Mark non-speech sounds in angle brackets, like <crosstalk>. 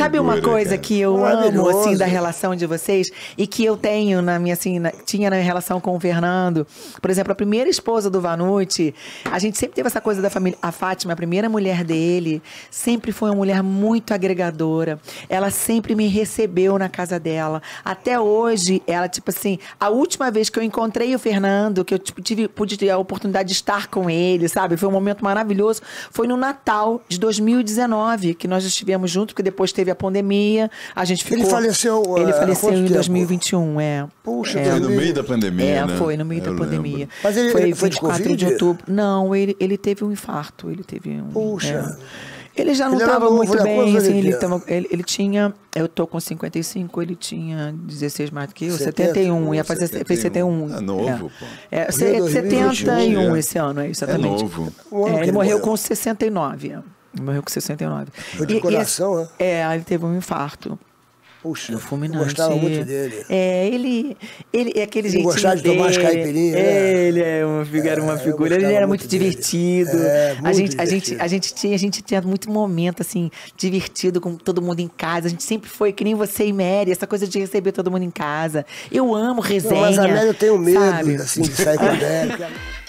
Sabe uma coisa que eu amo, assim, da relação de vocês? E que eu tenho na minha, assim, na, tinha na relação com o Fernando. Por exemplo, a primeira esposa do Vanucci, a gente sempre teve essa coisa da família. A Fátima, a primeira mulher dele, sempre foi uma mulher muito agregadora. Ela sempre me recebeu na casa dela. Até hoje, ela, tipo assim, a última vez que eu encontrei o Fernando, que eu tipo, tive, pude ter a oportunidade de estar com ele, sabe? Foi um momento maravilhoso. Foi no Natal de 2019 que nós estivemos juntos, que depois teve teve a pandemia, a gente ficou... Ele faleceu... Ele eh, faleceu em 2021, é. Puxa, é, foi no meio da pandemia, é, né? foi no meio é, Eu da pandemia. Mas ele foi, ele foi 24 de, de outubro. Não, ele, ele teve um infarto, ele teve um... Puxa... É. Ele já não estava muito bem, assim, ele, tava, ele, ele, tinha, eu tô com 55, ele tinha 16 mais do que eu, 71, ia fazer 71. 71. É novo, é. pô. É, 71 é esse ano, é, é exatamente. É novo. ele, morreu com 69. Morreu com 69. Foi de e, coração, e, né? é? É, ele teve um infarto. Puxa, fulminante. eu gostava muito dele. É, ele, ele é aquele ele gostava de dele. tomar as caipirinhas. É, ele é uma é, figura, é, uma figura. Ele era muito, muito divertido. É, muito a gente, divertido. a gente, a gente tinha, a gente tinha muito momento assim divertido com todo mundo em casa. A gente sempre foi que nem você e Mary, essa coisa de receber todo mundo em casa. Eu amo resenha. Não, mas a Mary eu tenho medo sabe? assim de sair com a Mary. <laughs>